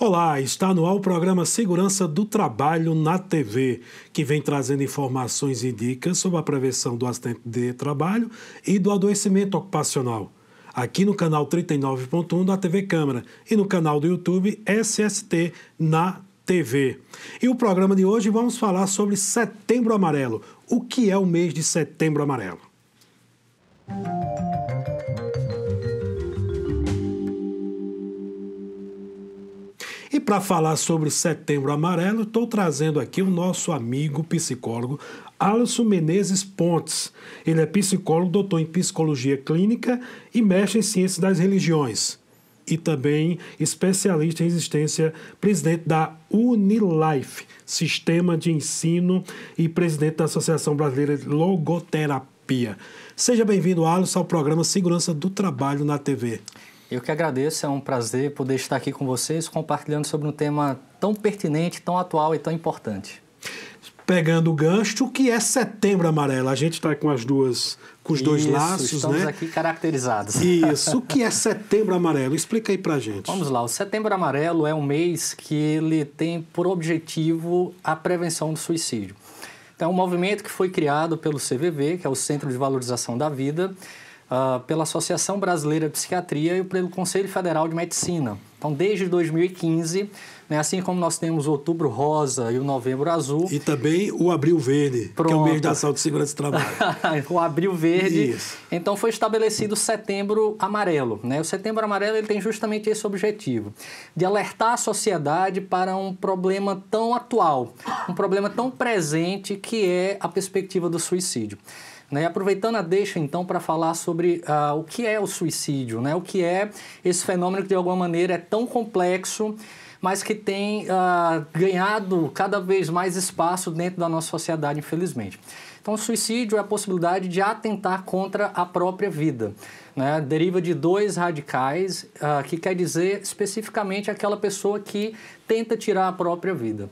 Olá, está no ar o programa Segurança do Trabalho na TV, que vem trazendo informações e dicas sobre a prevenção do acidente de trabalho e do adoecimento ocupacional. Aqui no canal 39.1 da TV Câmara e no canal do YouTube SST na TV. E o programa de hoje vamos falar sobre Setembro Amarelo. O que é o mês de Setembro Amarelo? Música Para falar sobre Setembro Amarelo, estou trazendo aqui o nosso amigo psicólogo Alisson Menezes Pontes. Ele é psicólogo, doutor em psicologia clínica e mestre em ciências das religiões. E também especialista em existência, presidente da Unilife, Sistema de Ensino, e presidente da Associação Brasileira de Logoterapia. Seja bem-vindo, Alisson, ao programa Segurança do Trabalho na TV. Eu que agradeço, é um prazer poder estar aqui com vocês, compartilhando sobre um tema tão pertinente, tão atual e tão importante. Pegando o gancho, que é setembro amarelo. A gente está com as duas, com os Isso, dois laços, estamos né? Estamos aqui caracterizados. Isso. O que é setembro amarelo? Explica aí pra gente. Vamos lá. O setembro amarelo é um mês que ele tem por objetivo a prevenção do suicídio. Então, é um movimento que foi criado pelo CVV, que é o Centro de Valorização da Vida, uh, pela Associação Brasileira de Psiquiatria e pelo Conselho Federal de Medicina. Então, desde 2015, né, assim como nós temos o Outubro Rosa e o Novembro Azul. E também o Abril Verde, pronto. que é o mês da saúde e segurança do trabalho. o Abril Verde. Isso. Então, foi estabelecido o Setembro Amarelo. Né? O Setembro Amarelo ele tem justamente esse objetivo, de alertar a sociedade para um problema tão atual, um problema tão presente que é a perspectiva do suicídio. Né? Aproveitando a deixa, então, para falar sobre uh, o que é o suicídio, né? o que é esse fenômeno que, de alguma maneira, é tão complexo, mas que tem uh, ganhado cada vez mais espaço dentro da nossa sociedade, infelizmente. Então, o suicídio é a possibilidade de atentar contra a própria vida. Né? Deriva de dois radicais, uh, que quer dizer especificamente aquela pessoa que tenta tirar a própria vida.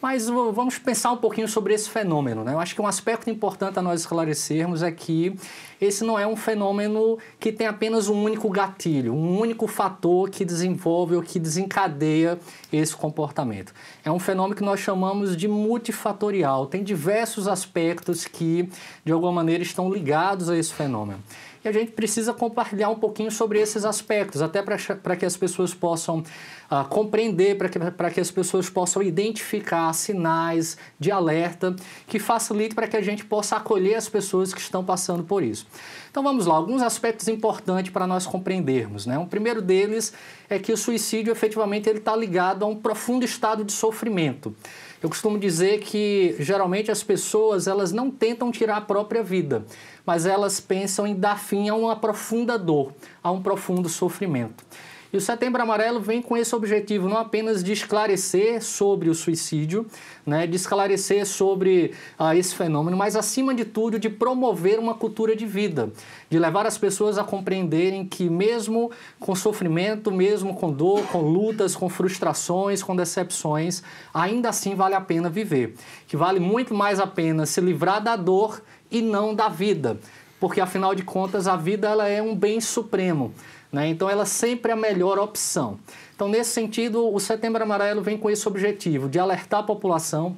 Mas vamos pensar um pouquinho sobre esse fenômeno. Né? Eu acho que um aspecto importante a nós esclarecermos é que esse não é um fenômeno que tem apenas um único gatilho, um único fator que desenvolve ou que desencadeia esse comportamento. É um fenômeno que nós chamamos de multifatorial. Tem diversos aspectos que, de alguma maneira, estão ligados a esse fenômeno e a gente precisa compartilhar um pouquinho sobre esses aspectos, até para que as pessoas possam uh, compreender, para que, que as pessoas possam identificar sinais de alerta que facilite para que a gente possa acolher as pessoas que estão passando por isso. Então vamos lá, alguns aspectos importantes para nós compreendermos. Né? O primeiro deles é que o suicídio efetivamente ele está ligado a um profundo estado de sofrimento. Eu costumo dizer que geralmente as pessoas elas não tentam tirar a própria vida, mas elas pensam em dar fim a uma profunda dor, a um profundo sofrimento. E o Setembro Amarelo vem com esse objetivo não apenas de esclarecer sobre o suicídio, né, de esclarecer sobre ah, esse fenômeno, mas acima de tudo de promover uma cultura de vida, de levar as pessoas a compreenderem que mesmo com sofrimento, mesmo com dor, com lutas, com frustrações, com decepções, ainda assim vale a pena viver, que vale muito mais a pena se livrar da dor e não da vida, porque afinal de contas a vida ela é um bem supremo, né? então ela sempre é a melhor opção. Então, nesse sentido, o Setembro Amarelo vem com esse objetivo de alertar a população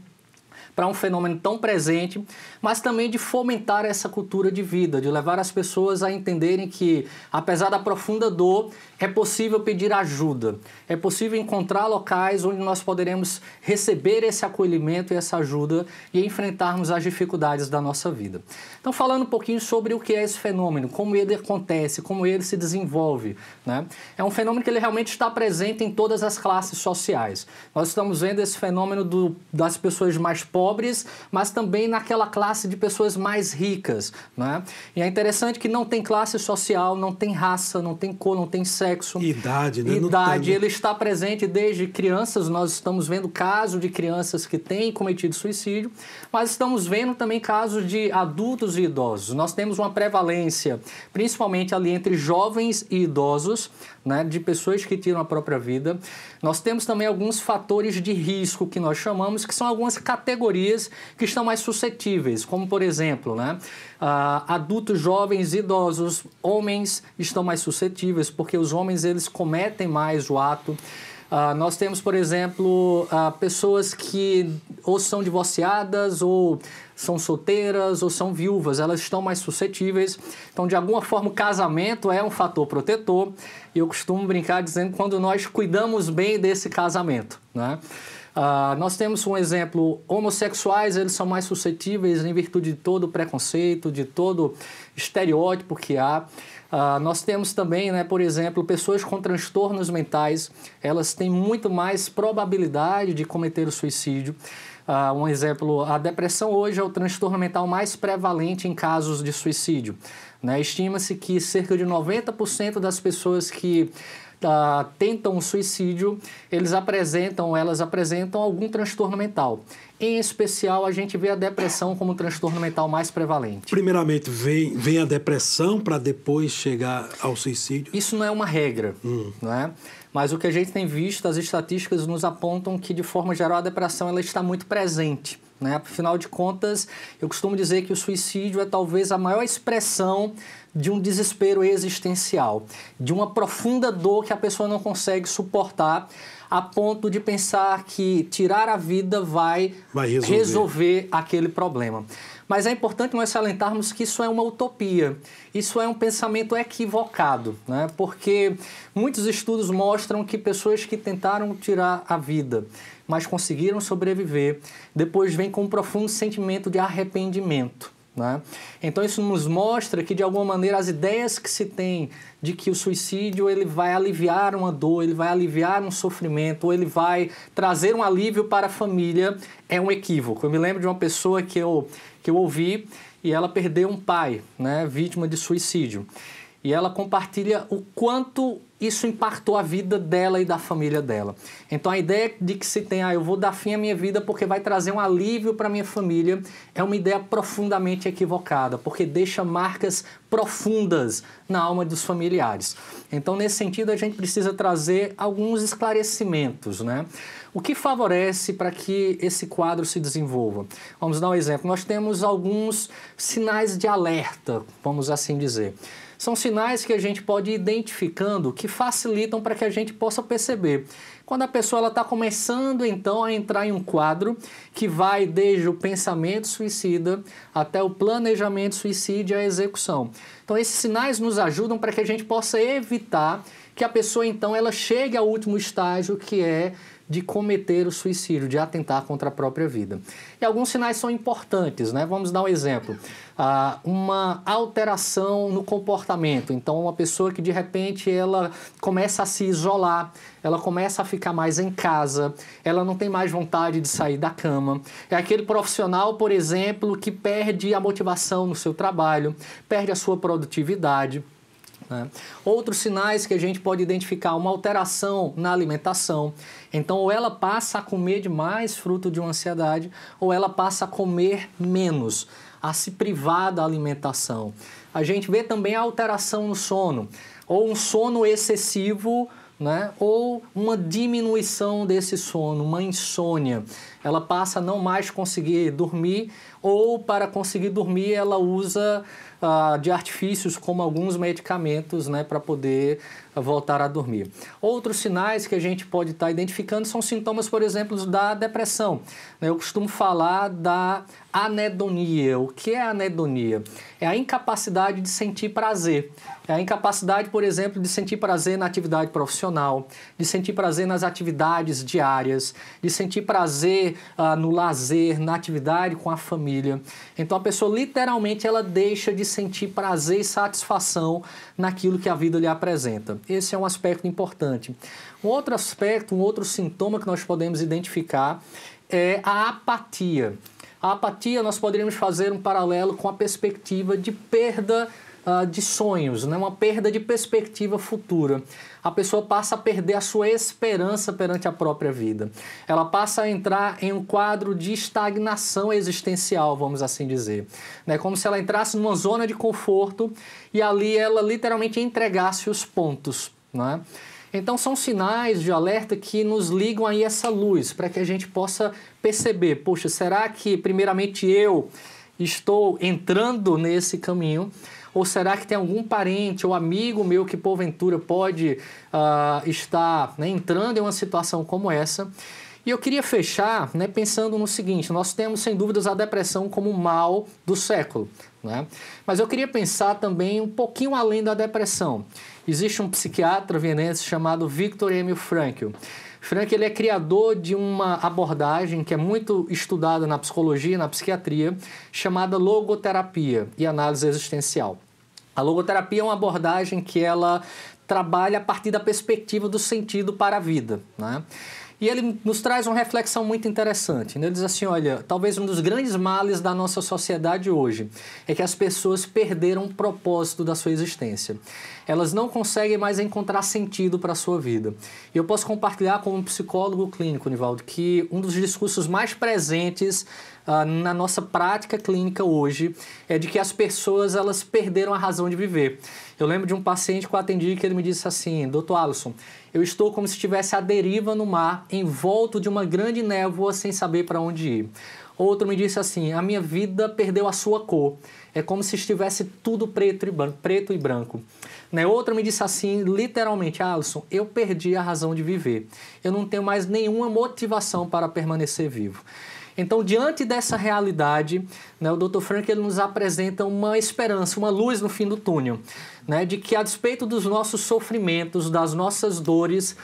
para um fenômeno tão presente, mas também de fomentar essa cultura de vida, de levar as pessoas a entenderem que, apesar da profunda dor, é possível pedir ajuda, é possível encontrar locais onde nós poderemos receber esse acolhimento e essa ajuda e enfrentarmos as dificuldades da nossa vida. Então, falando um pouquinho sobre o que é esse fenômeno, como ele acontece, como ele se desenvolve, né? É um fenômeno que ele realmente está presente em todas as classes sociais. Nós estamos vendo esse fenômeno do, das pessoas mais pobres pobres, mas também naquela classe de pessoas mais ricas. Né? E é interessante que não tem classe social, não tem raça, não tem cor, não tem sexo. Idade, né? Idade. Ele está presente desde crianças, nós estamos vendo casos de crianças que têm cometido suicídio, mas estamos vendo também casos de adultos e idosos. Nós temos uma prevalência, principalmente ali entre jovens e idosos, né, de pessoas que tiram a própria vida. Nós temos também alguns fatores de risco que nós chamamos, que são algumas categorias categorias que estão mais suscetíveis, como por exemplo, né, uh, adultos, jovens, idosos, homens estão mais suscetíveis porque os homens eles cometem mais o ato. Uh, nós temos, por exemplo, uh, pessoas que ou são divorciadas ou são solteiras ou são viúvas, elas estão mais suscetíveis. Então, de alguma forma, o casamento é um fator protetor. E eu costumo brincar dizendo quando nós cuidamos bem desse casamento, né? Ah, nós temos um exemplo, homossexuais, eles são mais suscetíveis em virtude de todo o preconceito, de todo estereótipo que há. Uh, nós temos também, né, por exemplo, pessoas com transtornos mentais, elas têm muito mais probabilidade de cometer o suicídio. Uh, um exemplo, a depressão hoje é o transtorno mental mais prevalente em casos de suicídio. Né? Estima-se que cerca de 90% das pessoas que tentam o suicídio, eles apresentam, elas apresentam algum transtorno mental. Em especial, a gente vê a depressão como o transtorno mental mais prevalente. Primeiramente, vem, vem a depressão para depois chegar ao suicídio? Isso não é uma regra, hum. é Mas o que a gente tem visto, as estatísticas nos apontam que, de forma geral, a depressão ela está muito presente. Né? Afinal de contas, eu costumo dizer que o suicídio é talvez a maior expressão de um desespero existencial, de uma profunda dor que a pessoa não consegue suportar a ponto de pensar que tirar a vida vai, vai resolver. resolver. aquele problema. Mas é importante nós salientarmos que isso é uma utopia, isso é um pensamento equivocado, né? porque muitos estudos mostram que pessoas que tentaram tirar a vida, mas conseguiram sobreviver, depois vêm com um profundo sentimento de arrependimento. Né? Então isso nos mostra que de alguma maneira as ideias que se tem de que o suicídio ele vai aliviar uma dor, ele vai aliviar um sofrimento, ou ele vai trazer um alívio para a família é um equívoco. Eu me lembro de uma pessoa que eu que eu ouvi e ela perdeu um pai, né, vítima de suicídio e ela compartilha o quanto isso impactou a vida dela e da família dela. Então a ideia de que se tem, ah, eu vou dar fim à minha vida porque vai trazer um alívio para minha família, é uma ideia profundamente equivocada, porque deixa marcas profundas na alma dos familiares. Então nesse sentido a gente precisa trazer alguns esclarecimentos, né? O que favorece para que esse quadro se desenvolva? Vamos dar um exemplo. Nós temos alguns sinais de alerta, vamos assim dizer. São sinais que a gente pode ir identificando que facilitam para que a gente possa perceber. Quando a pessoa está começando então a entrar em um quadro que vai desde o pensamento suicida até o planejamento suicídio e a execução. Então esses sinais nos ajudam para que a gente possa evitar que a pessoa então ela chegue ao último estágio que é de cometer o suicídio, de atentar contra a própria vida. E alguns sinais são importantes, né? Vamos dar um exemplo. Ah, uma alteração no comportamento. Então, uma pessoa que de repente ela começa a se isolar, ela começa a ficar mais em casa, ela não tem mais vontade de sair da cama. É aquele profissional, por exemplo, que perde a motivação no seu trabalho, perde a sua produtividade. Né? Outros sinais que a gente pode identificar, uma alteração na alimentação. Então, ou ela passa a comer demais fruto de uma ansiedade, ou ela passa a comer menos, a se privar da alimentação. A gente vê também a alteração no sono, ou um sono excessivo né? ou uma diminuição desse sono, uma insônia. Ela passa a não mais conseguir dormir, ou para conseguir dormir, ela usa ah, de artifícios como alguns medicamentos né, para poder voltar a dormir. Outros sinais que a gente pode estar tá identificando são sintomas, por exemplo, da depressão. Eu costumo falar da anedonia. O que é anedonia? É a incapacidade de sentir prazer. É a incapacidade, por exemplo, de sentir prazer na atividade profissional, de sentir prazer nas atividades diárias, de sentir prazer ah, no lazer, na atividade com a família. Então a pessoa literalmente ela deixa de sentir prazer e satisfação naquilo que a vida lhe apresenta. Esse é um aspecto importante. Um outro aspecto, um outro sintoma que nós podemos identificar é a apatia. A apatia nós poderíamos fazer um paralelo com a perspectiva de perda uh, de sonhos, né? uma perda de perspectiva futura. A pessoa passa a perder a sua esperança perante a própria vida. Ela passa a entrar em um quadro de estagnação existencial, vamos assim dizer. Né? Como se ela entrasse numa zona de conforto e ali ela literalmente entregasse os pontos. Né? Então são sinais de alerta que nos ligam aí essa luz para que a gente possa perceber, poxa, será que primeiramente eu estou entrando nesse caminho? Ou será que tem algum parente ou amigo meu que porventura pode uh, estar né, entrando em uma situação como essa? E eu queria fechar né, pensando no seguinte: nós temos, sem dúvidas, a depressão como mal do século. Né? Mas eu queria pensar também um pouquinho além da depressão. Existe um psiquiatra vienense chamado Victor Emil Frankl. Frank ele é criador de uma abordagem que é muito estudada na psicologia e na psiquiatria, chamada logoterapia e análise existencial. A logoterapia é uma abordagem que ela trabalha a partir da perspectiva do sentido para a vida. Né? E ele nos traz uma reflexão muito interessante. Né? Ele diz assim: olha, talvez um dos grandes males da nossa sociedade hoje é que as pessoas perderam o propósito da sua existência. Elas não conseguem mais encontrar sentido para a sua vida. E eu posso compartilhar como psicólogo clínico, Nivaldo, que um dos discursos mais presentes uh, na nossa prática clínica hoje é de que as pessoas elas perderam a razão de viver. Eu lembro de um paciente que eu atendi que ele me disse assim: Doutor Alisson, eu estou como se estivesse à deriva no mar, envolto de uma grande névoa sem saber para onde ir. Outro me disse assim: a minha vida perdeu a sua cor. É como se estivesse tudo preto e branco. Preto e branco. Né? Outro me disse assim, literalmente: Alisson, eu perdi a razão de viver. Eu não tenho mais nenhuma motivação para permanecer vivo. Então, diante dessa realidade, né, o Dr. Frank ele nos apresenta uma esperança, uma luz no fim do túnel, né, de que a despeito dos nossos sofrimentos, das nossas dores,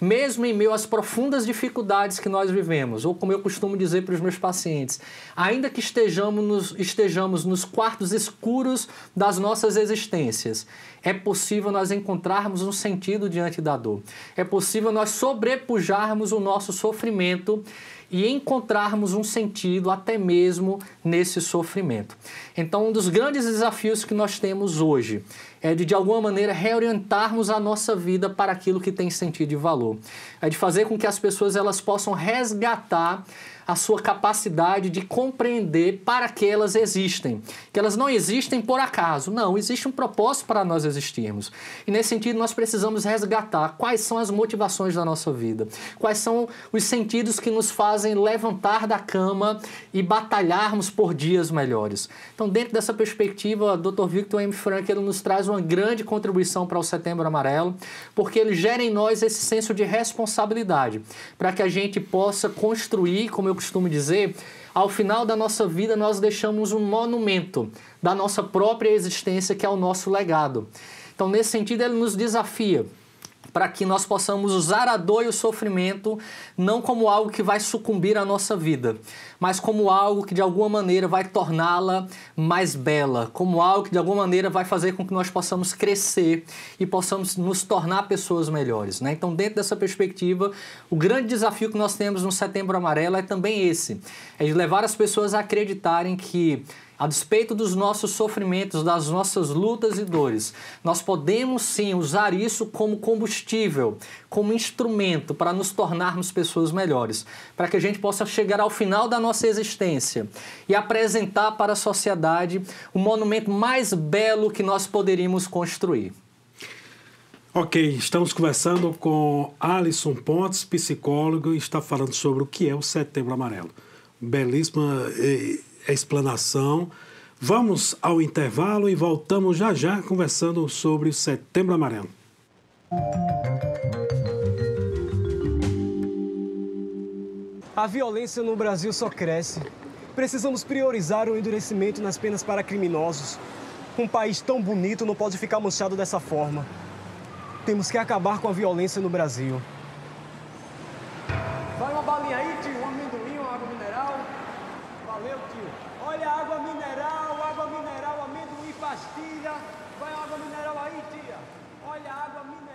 mesmo em meio às profundas dificuldades que nós vivemos, ou como eu costumo dizer para os meus pacientes, ainda que estejamos nos, estejamos nos quartos escuros das nossas existências, é possível nós encontrarmos um sentido diante da dor, é possível nós sobrepujarmos o nosso sofrimento e encontrarmos um sentido até mesmo nesse sofrimento. Então, um dos grandes desafios que nós temos hoje é de, de alguma maneira, reorientarmos a nossa vida para aquilo que tem sentido e valor. É de fazer com que as pessoas elas possam resgatar a sua capacidade de compreender para que elas existem. Que elas não existem por acaso. Não, existe um propósito para nós existirmos. E nesse sentido, nós precisamos resgatar quais são as motivações da nossa vida, quais são os sentidos que nos fazem levantar da cama e batalharmos por dias melhores. Então, dentro dessa perspectiva, o Dr. Victor M. Frank ele nos traz uma grande contribuição para o Setembro Amarelo, porque ele gera em nós esse senso de responsabilidade, para que a gente possa construir, como eu eu costumo dizer, ao final da nossa vida nós deixamos um monumento da nossa própria existência, que é o nosso legado. Então, nesse sentido, ele nos desafia para que nós possamos usar a dor e o sofrimento não como algo que vai sucumbir à nossa vida, mas como algo que de alguma maneira vai torná-la mais bela, como algo que de alguma maneira vai fazer com que nós possamos crescer e possamos nos tornar pessoas melhores. Né? Então, dentro dessa perspectiva, o grande desafio que nós temos no Setembro Amarelo é também esse: é de levar as pessoas a acreditarem que a despeito dos nossos sofrimentos, das nossas lutas e dores, nós podemos sim usar isso como combustível, como instrumento para nos tornarmos pessoas melhores, para que a gente possa chegar ao final da nossa existência e apresentar para a sociedade o monumento mais belo que nós poderíamos construir. Ok, estamos conversando com Alisson Pontes, psicólogo, e está falando sobre o que é o Setembro Amarelo. Belíssima. Eh, a explanação. Vamos ao intervalo e voltamos já já conversando sobre o Setembro Amarelo. A violência no Brasil só cresce. Precisamos priorizar o endurecimento nas penas para criminosos. Um país tão bonito não pode ficar manchado dessa forma. Temos que acabar com a violência no Brasil. Vai uma balinha aí, tio, um amendoim.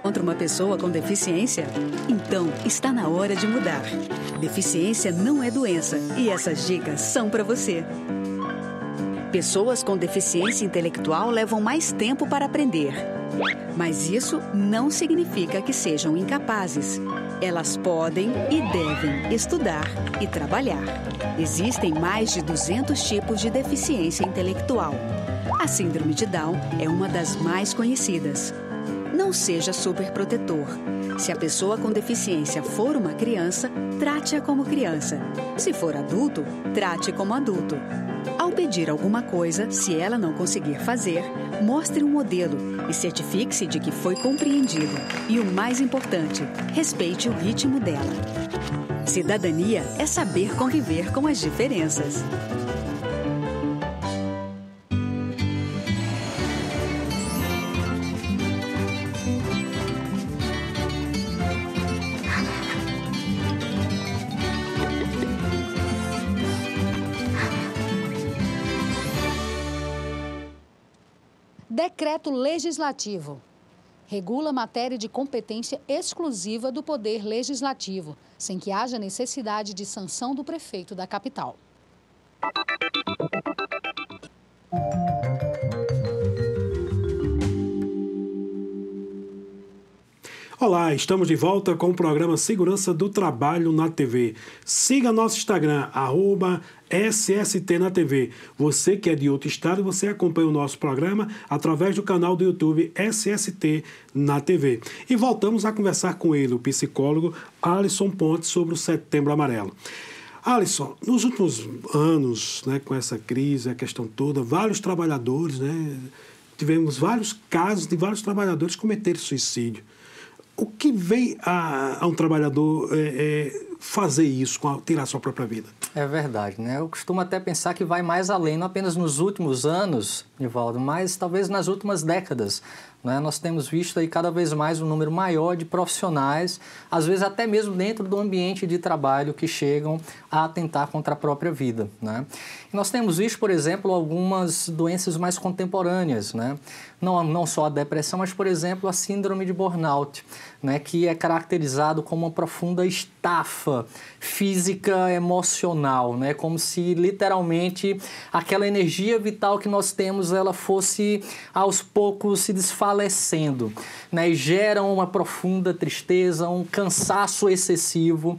contra uma pessoa com deficiência? Então, está na hora de mudar. Deficiência não é doença e essas dicas são para você. Pessoas com deficiência intelectual levam mais tempo para aprender. Mas isso não significa que sejam incapazes. Elas podem e devem estudar e trabalhar. Existem mais de 200 tipos de deficiência intelectual. A Síndrome de Down é uma das mais conhecidas. Não seja superprotetor. Se a pessoa com deficiência for uma criança, trate-a como criança. Se for adulto, trate como adulto. Ao pedir alguma coisa, se ela não conseguir fazer, mostre um modelo e certifique-se de que foi compreendido. E o mais importante, respeite o ritmo dela. Cidadania é saber conviver com as diferenças. Decreto legislativo. Regula matéria de competência exclusiva do Poder Legislativo, sem que haja necessidade de sanção do prefeito da capital. Olá, estamos de volta com o programa Segurança do Trabalho na TV. Siga nosso Instagram, arroba SST na TV. Você que é de outro estado, você acompanha o nosso programa através do canal do YouTube SST na TV. E voltamos a conversar com ele, o psicólogo Alisson Pontes, sobre o Setembro Amarelo. Alisson, nos últimos anos, né, com essa crise, a questão toda, vários trabalhadores, né, tivemos vários casos de vários trabalhadores cometerem suicídio o que vem a, a um trabalhador é, é fazer isso, tirar sua própria vida? É verdade, né? Eu costumo até pensar que vai mais além, não apenas nos últimos anos, Nivaldo, mas talvez nas últimas décadas. Né? Nós temos visto aí cada vez mais um número maior de profissionais, às vezes até mesmo dentro do ambiente de trabalho, que chegam a atentar contra a própria vida. Né? E nós temos visto, por exemplo, algumas doenças mais contemporâneas, né? não, não só a depressão, mas, por exemplo, a síndrome de burnout, né? que é caracterizado como uma profunda estafa física emocional, né? Como se literalmente aquela energia vital que nós temos ela fosse aos poucos se desfalecendo, né? E gera uma profunda tristeza, um cansaço excessivo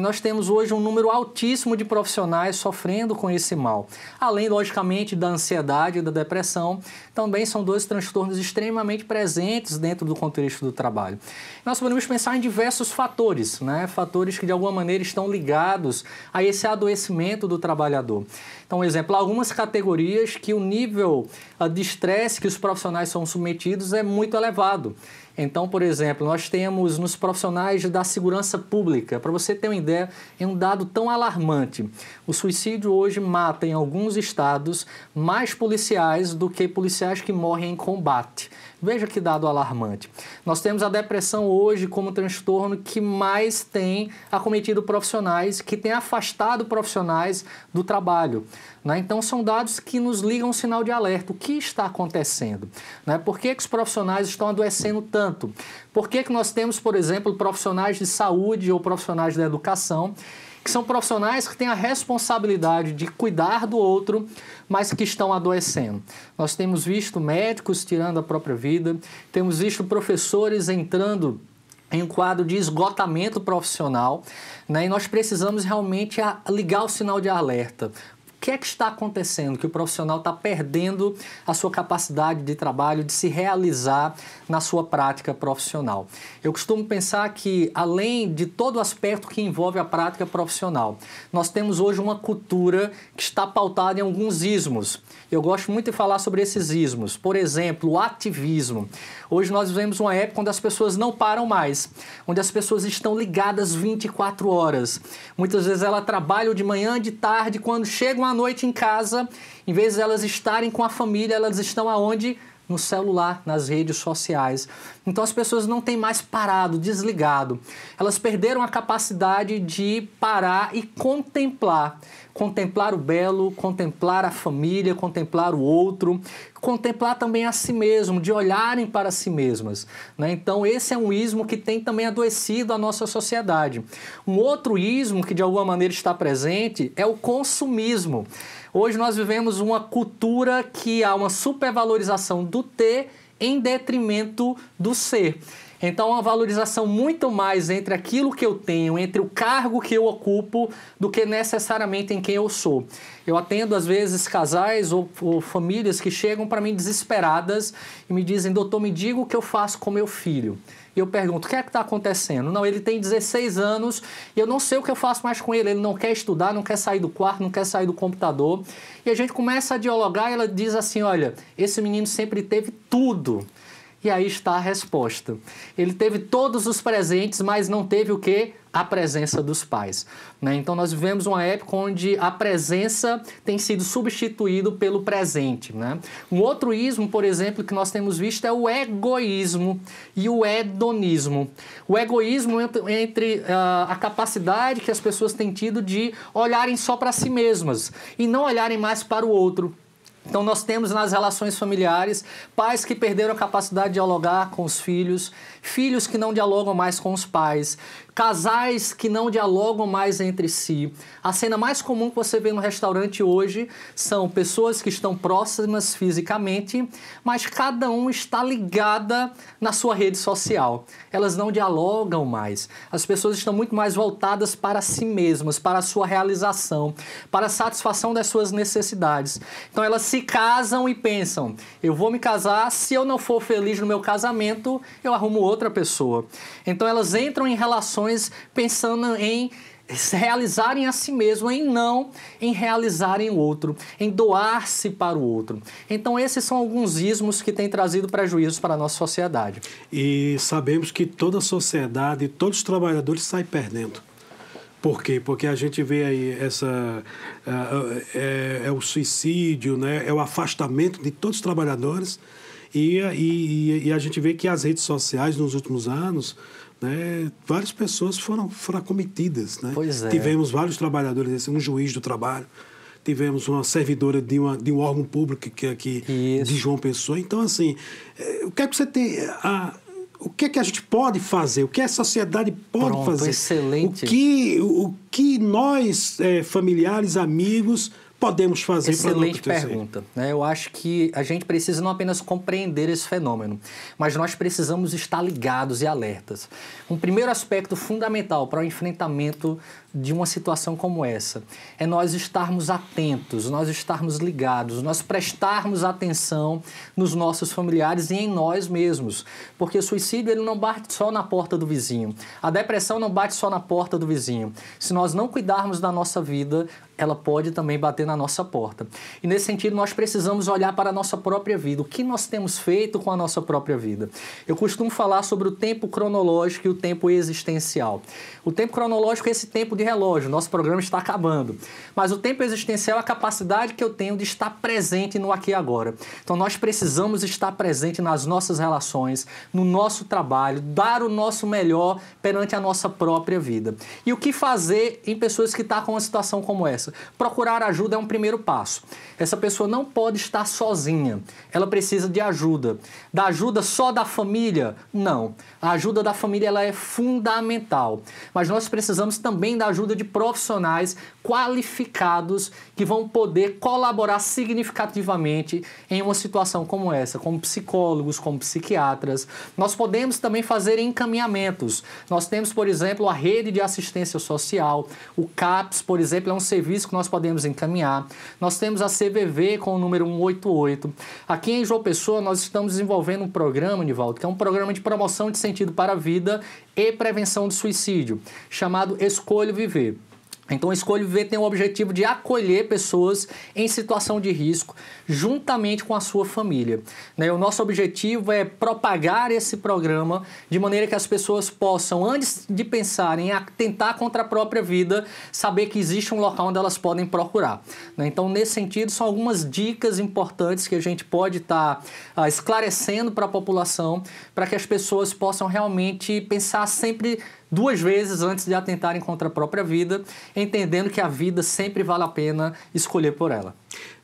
nós temos hoje um número altíssimo de profissionais sofrendo com esse mal. Além, logicamente, da ansiedade e da depressão, também são dois transtornos extremamente presentes dentro do contexto do trabalho. Nós podemos pensar em diversos fatores, né? fatores que de alguma maneira estão ligados a esse adoecimento do trabalhador. Então, exemplo, algumas categorias que o nível ah, de estresse que os profissionais são submetidos é muito elevado. Então, por exemplo, nós temos nos profissionais da segurança pública, para você ter uma ideia, é um dado tão alarmante. O suicídio hoje mata, em alguns estados, mais policiais do que policiais que morrem em combate. Veja que dado alarmante. Nós temos a depressão hoje como transtorno que mais tem acometido profissionais, que tem afastado profissionais do trabalho. Né? Então, são dados que nos ligam um sinal de alerta. O que está acontecendo? Né? Por que, que os profissionais estão adoecendo tanto? Por que, que nós temos, por exemplo, profissionais de saúde ou profissionais da educação que são profissionais que têm a responsabilidade de cuidar do outro, mas que estão adoecendo. Nós temos visto médicos tirando a própria vida, temos visto professores entrando em um quadro de esgotamento profissional, né? e nós precisamos realmente ligar o sinal de alerta que é que está acontecendo, que o profissional está perdendo a sua capacidade de trabalho, de se realizar na sua prática profissional. Eu costumo pensar que, além de todo o aspecto que envolve a prática profissional, nós temos hoje uma cultura que está pautada em alguns ismos. Eu gosto muito de falar sobre esses ismos. Por exemplo, o ativismo. Hoje nós vivemos uma época onde as pessoas não param mais, onde as pessoas estão ligadas 24 horas. Muitas vezes ela trabalha de manhã, de tarde, quando chegam uma noite em casa, em vez de elas estarem com a família, elas estão aonde? no celular, nas redes sociais. Então as pessoas não têm mais parado, desligado. Elas perderam a capacidade de parar e contemplar contemplar o belo, contemplar a família, contemplar o outro, contemplar também a si mesmo, de olharem para si mesmas. Né? Então, esse é um ismo que tem também adoecido a nossa sociedade. Um outro ismo que de alguma maneira está presente é o consumismo. Hoje nós vivemos uma cultura que há uma supervalorização do ter em detrimento do ser. Então, uma valorização muito mais entre aquilo que eu tenho, entre o cargo que eu ocupo, do que necessariamente em quem eu sou. Eu atendo, às vezes, casais ou, ou famílias que chegam para mim desesperadas e me dizem: doutor, me diga o que eu faço com meu filho. E eu pergunto: o que é que está acontecendo? Não, ele tem 16 anos e eu não sei o que eu faço mais com ele. Ele não quer estudar, não quer sair do quarto, não quer sair do computador. E a gente começa a dialogar e ela diz assim: olha, esse menino sempre teve tudo. E aí está a resposta. Ele teve todos os presentes, mas não teve o que? A presença dos pais. Né? Então nós vivemos uma época onde a presença tem sido substituído pelo presente. Né? Um outro ismo, por exemplo, que nós temos visto é o egoísmo e o hedonismo. O egoísmo entre, entre uh, ah, a capacidade que as pessoas têm tido de olharem só para si mesmas e não olharem mais para o outro. Então, nós temos nas relações familiares pais que perderam a capacidade de dialogar com os filhos, filhos que não dialogam mais com os pais, casais que não dialogam mais entre si. A cena mais comum que você vê no restaurante hoje são pessoas que estão próximas fisicamente, mas cada um está ligada na sua rede social. Elas não dialogam mais. As pessoas estão muito mais voltadas para si mesmas, para a sua realização, para a satisfação das suas necessidades. Então, elas se casam e pensam: eu vou me casar, se eu não for feliz no meu casamento, eu arrumo outra pessoa. Então elas entram em relações pensando em realizarem a si mesmo, em não em realizarem o outro, em doar-se para o outro. Então, esses são alguns ismos que têm trazido prejuízos para a nossa sociedade. E sabemos que toda a sociedade, todos os trabalhadores saem perdendo. Por quê? Porque a gente vê aí essa é, é o suicídio, né? é o afastamento de todos os trabalhadores e, e, e a gente vê que as redes sociais nos últimos anos né, várias pessoas foram, foram acometidas. Né? É. Tivemos vários trabalhadores, assim, um juiz do trabalho, tivemos uma servidora de, uma, de um órgão público que aqui de João Pessoa. Então, assim, é, o que é que você tem. A, o que é que a gente pode fazer, o que a sociedade pode Pronto, fazer. Excelente. O que, o que nós, é, familiares, amigos, podemos fazer Excelente pergunta. Né? Eu acho que a gente precisa não apenas compreender esse fenômeno, mas nós precisamos estar ligados e alertas. Um primeiro aspecto fundamental para o enfrentamento de uma situação como essa. É nós estarmos atentos, nós estarmos ligados, nós prestarmos atenção nos nossos familiares e em nós mesmos, porque o suicídio ele não bate só na porta do vizinho. A depressão não bate só na porta do vizinho. Se nós não cuidarmos da nossa vida, ela pode também bater na nossa porta. E nesse sentido, nós precisamos olhar para a nossa própria vida, o que nós temos feito com a nossa própria vida. Eu costumo falar sobre o tempo cronológico e o tempo existencial. O tempo cronológico é esse tempo de relógio, nosso programa está acabando. Mas o tempo existencial é a capacidade que eu tenho de estar presente no aqui e agora. Então nós precisamos estar presente nas nossas relações, no nosso trabalho, dar o nosso melhor perante a nossa própria vida. E o que fazer em pessoas que estão tá com uma situação como essa? Procurar ajuda é um primeiro passo. Essa pessoa não pode estar sozinha, ela precisa de ajuda. Da ajuda só da família? Não. A ajuda da família ela é fundamental. Mas nós precisamos também da ajuda de profissionais qualificados que vão poder colaborar significativamente em uma situação como essa, como psicólogos, como psiquiatras. Nós podemos também fazer encaminhamentos. Nós temos, por exemplo, a rede de assistência social, o CAPS, por exemplo, é um serviço que nós podemos encaminhar. Nós temos a CVV com o número 188. Aqui em João Pessoa, nós estamos desenvolvendo um programa, Nivaldo, que é um programa de promoção de sentido para a vida e prevenção de suicídio, chamado Escolho Viver. Então, a Escolha Viver tem o objetivo de acolher pessoas em situação de risco, juntamente com a sua família. Né? O nosso objetivo é propagar esse programa de maneira que as pessoas possam, antes de pensarem em tentar contra a própria vida, saber que existe um local onde elas podem procurar. Né? Então, nesse sentido, são algumas dicas importantes que a gente pode estar tá, ah, esclarecendo para a população, para que as pessoas possam realmente pensar sempre duas vezes antes de atentarem contra a própria vida, entendendo que a vida sempre vale a pena escolher por ela.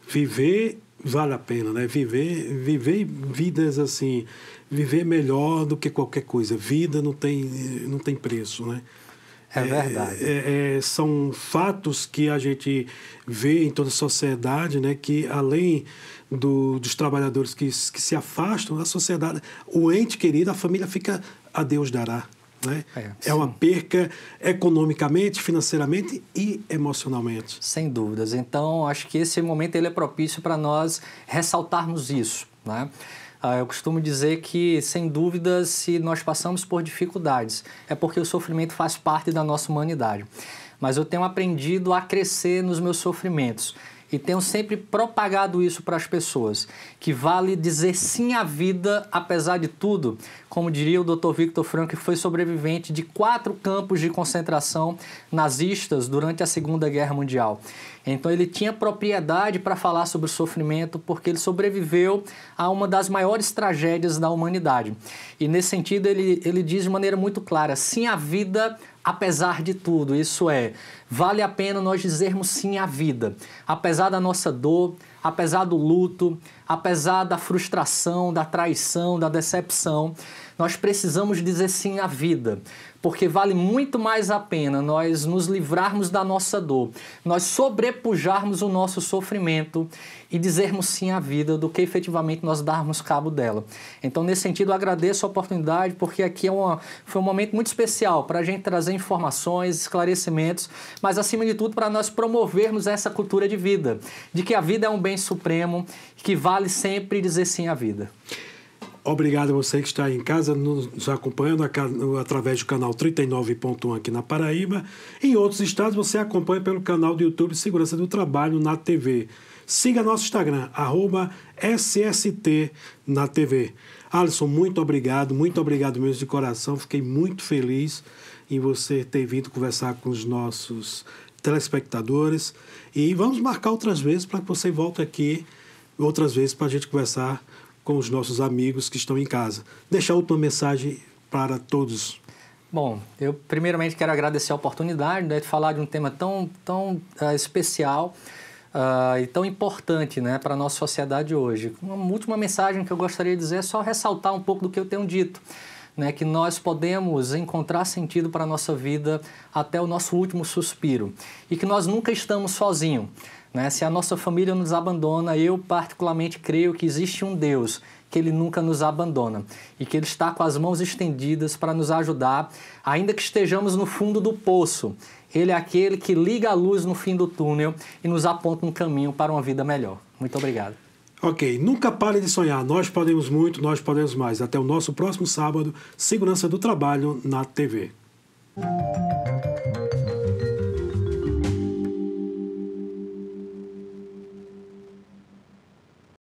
Viver vale a pena, né? Viver, viver vidas assim, viver melhor do que qualquer coisa. Vida não tem, não tem preço, né? É verdade. É, é, é são fatos que a gente vê em toda a sociedade, né? Que além do, dos trabalhadores que, que se afastam da sociedade, o ente querido, a família fica a Deus dará. Né? É, é uma perca economicamente, financeiramente e emocionalmente. Sem dúvidas. Então, acho que esse momento ele é propício para nós ressaltarmos isso. Né? Ah, eu costumo dizer que, sem dúvida, se nós passamos por dificuldades, é porque o sofrimento faz parte da nossa humanidade. Mas eu tenho aprendido a crescer nos meus sofrimentos e tenho sempre propagado isso para as pessoas, que vale dizer sim à vida apesar de tudo, como diria o Dr. Victor Frank, que foi sobrevivente de quatro campos de concentração nazistas durante a Segunda Guerra Mundial. Então ele tinha propriedade para falar sobre o sofrimento porque ele sobreviveu a uma das maiores tragédias da humanidade. E nesse sentido ele, ele diz de maneira muito clara, sim à vida Apesar de tudo, isso é, vale a pena nós dizermos sim à vida. Apesar da nossa dor, apesar do luto, apesar da frustração, da traição, da decepção, nós precisamos dizer sim à vida, porque vale muito mais a pena nós nos livrarmos da nossa dor, nós sobrepujarmos o nosso sofrimento e dizermos sim à vida do que efetivamente nós darmos cabo dela. Então, nesse sentido, agradeço a oportunidade, porque aqui é uma, foi um momento muito especial para a gente trazer informações, esclarecimentos, mas acima de tudo para nós promovermos essa cultura de vida, de que a vida é um bem supremo, que vale sempre dizer sim à vida. Obrigado a você que está aí em casa nos acompanhando através do canal 39.1 aqui na Paraíba. Em outros estados você acompanha pelo canal do YouTube Segurança do Trabalho na TV. Siga nosso Instagram, arroba SST na TV. Alisson, muito obrigado, muito obrigado mesmo de coração. Fiquei muito feliz em você ter vindo conversar com os nossos telespectadores. E vamos marcar outras vezes para que você volte aqui outras vezes para a gente conversar com os nossos amigos que estão em casa. Deixar outra mensagem para todos. Bom, eu primeiramente quero agradecer a oportunidade né, de falar de um tema tão, tão uh, especial uh, e tão importante né, para a nossa sociedade hoje. Uma última mensagem que eu gostaria de dizer é só ressaltar um pouco do que eu tenho dito. Né, que nós podemos encontrar sentido para a nossa vida até o nosso último suspiro e que nós nunca estamos sozinhos. Né? Se a nossa família nos abandona, eu particularmente creio que existe um Deus que ele nunca nos abandona e que ele está com as mãos estendidas para nos ajudar, ainda que estejamos no fundo do poço. Ele é aquele que liga a luz no fim do túnel e nos aponta um caminho para uma vida melhor. Muito obrigado. Ok, nunca pare de sonhar. Nós podemos muito, nós podemos mais. Até o nosso próximo sábado, Segurança do Trabalho na TV.